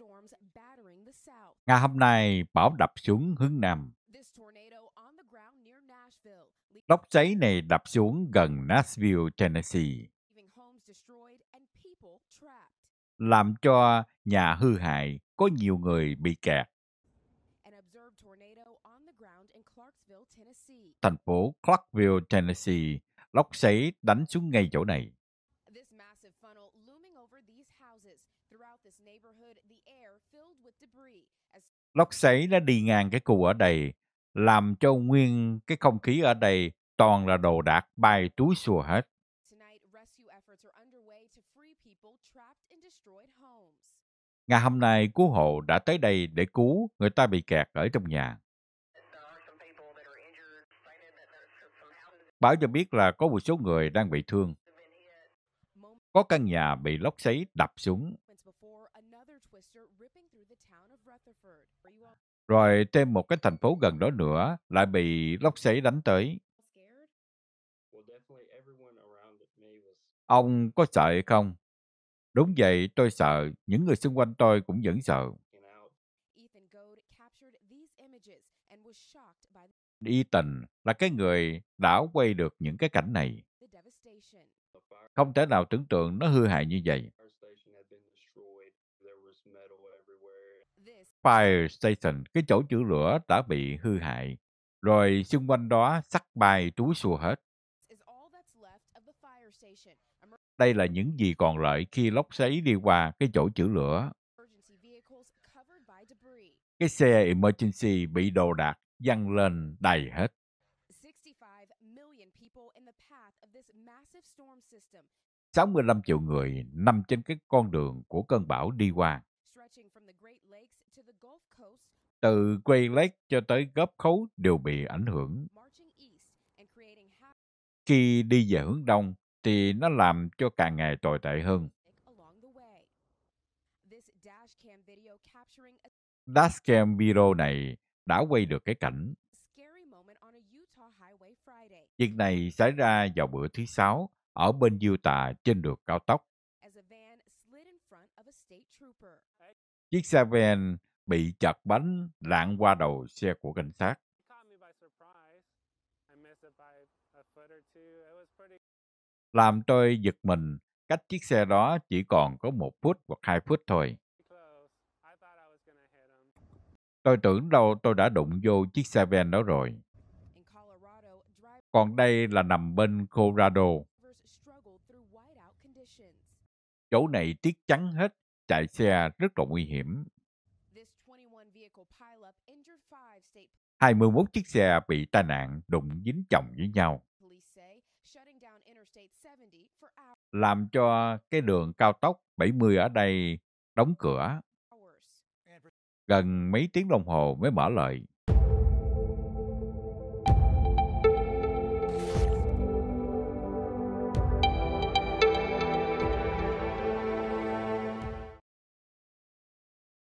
Um, ngày hôm nay bão đập xuống hướng Nam. Lốc cháy này đập xuống gần Nashville, Tennessee, làm cho nhà hư hại có nhiều người bị kẹt. Thành phố Clarksville, Tennessee, lốc cháy đánh xuống ngay chỗ này. Lốc xoáy nó đi ngang cái cù ở đây, làm cho nguyên cái không khí ở đây toàn là đồ đạc bay túi xùa hết. Ngày hôm nay, cứu hộ đã tới đây để cứu người ta bị kẹt ở trong nhà. Báo cho biết là có một số người đang bị thương. Có căn nhà bị lốc xoáy đập xuống rồi thêm một cái thành phố gần đó nữa lại bị lốc xoáy đánh tới. Ông có sợ không? Đúng vậy, tôi sợ. Những người xung quanh tôi cũng vẫn sợ. Ethan là cái người đã quay được những cái cảnh này. Không thể nào tưởng tượng nó hư hại như vậy. Fire Station, cái chỗ chữa lửa đã bị hư hại, rồi xung quanh đó sắc bài túi xùa hết. Đây là những gì còn lại khi lốc xoáy đi qua cái chỗ chữa lửa. Cái xe emergency bị đồ đạc văng lên đầy hết. sáu mươi lăm triệu người nằm trên cái con đường của cơn bão đi qua từ quay lách cho tới gấp khấu đều bị ảnh hưởng. Khi đi về hướng đông thì nó làm cho càng ngày tồi tệ hơn. Dashcam video này đã quay được cái cảnh. Việc này xảy ra vào bữa thứ Sáu ở bên Utah trên đường cao tốc. Chiếc xe van bị chật bánh lạng qua đầu xe của cảnh sát. Làm tôi giật mình, cách chiếc xe đó chỉ còn có một phút hoặc hai phút thôi. Tôi tưởng đâu tôi đã đụng vô chiếc xe van đó rồi. Còn đây là nằm bên Colorado. Chỗ này tiết trắng hết, chạy xe rất là nguy hiểm 21 chiếc xe bị tai nạn đụng dính chồng với nhau, làm cho cái đường cao tốc 70 ở đây đóng cửa. Gần mấy tiếng đồng hồ mới mở lại.